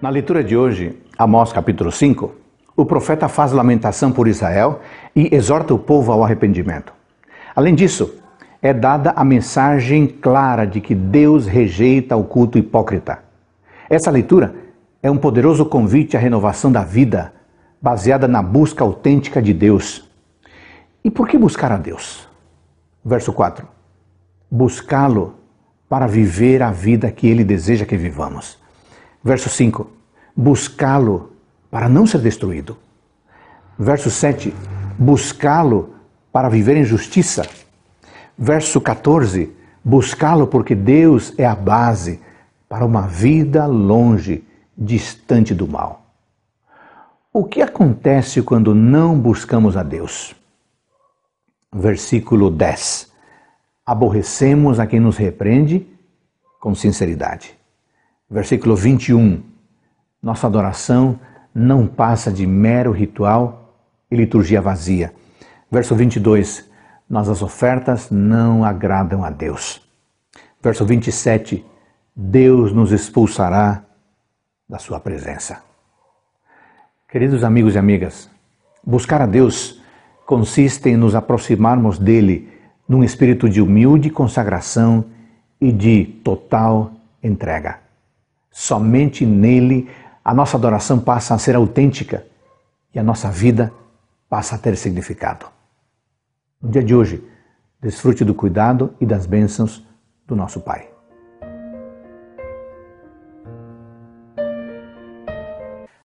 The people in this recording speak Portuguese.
Na leitura de hoje, Amós capítulo 5, o profeta faz lamentação por Israel e exorta o povo ao arrependimento. Além disso, é dada a mensagem clara de que Deus rejeita o culto hipócrita. Essa leitura é um poderoso convite à renovação da vida, baseada na busca autêntica de Deus. E por que buscar a Deus? Verso 4. Buscá-lo para viver a vida que ele deseja que vivamos. Verso 5: buscá-lo para não ser destruído. Verso 7: buscá-lo para viver em justiça. Verso 14: buscá-lo porque Deus é a base para uma vida longe, distante do mal. O que acontece quando não buscamos a Deus? Versículo 10: aborrecemos a quem nos repreende com sinceridade versículo 21. Nossa adoração não passa de mero ritual e liturgia vazia. Verso 22. Nossas ofertas não agradam a Deus. Verso 27. Deus nos expulsará da sua presença. Queridos amigos e amigas, buscar a Deus consiste em nos aproximarmos dele num espírito de humilde consagração e de total entrega. Somente nele a nossa adoração passa a ser autêntica e a nossa vida passa a ter significado. No dia de hoje, desfrute do cuidado e das bênçãos do nosso Pai.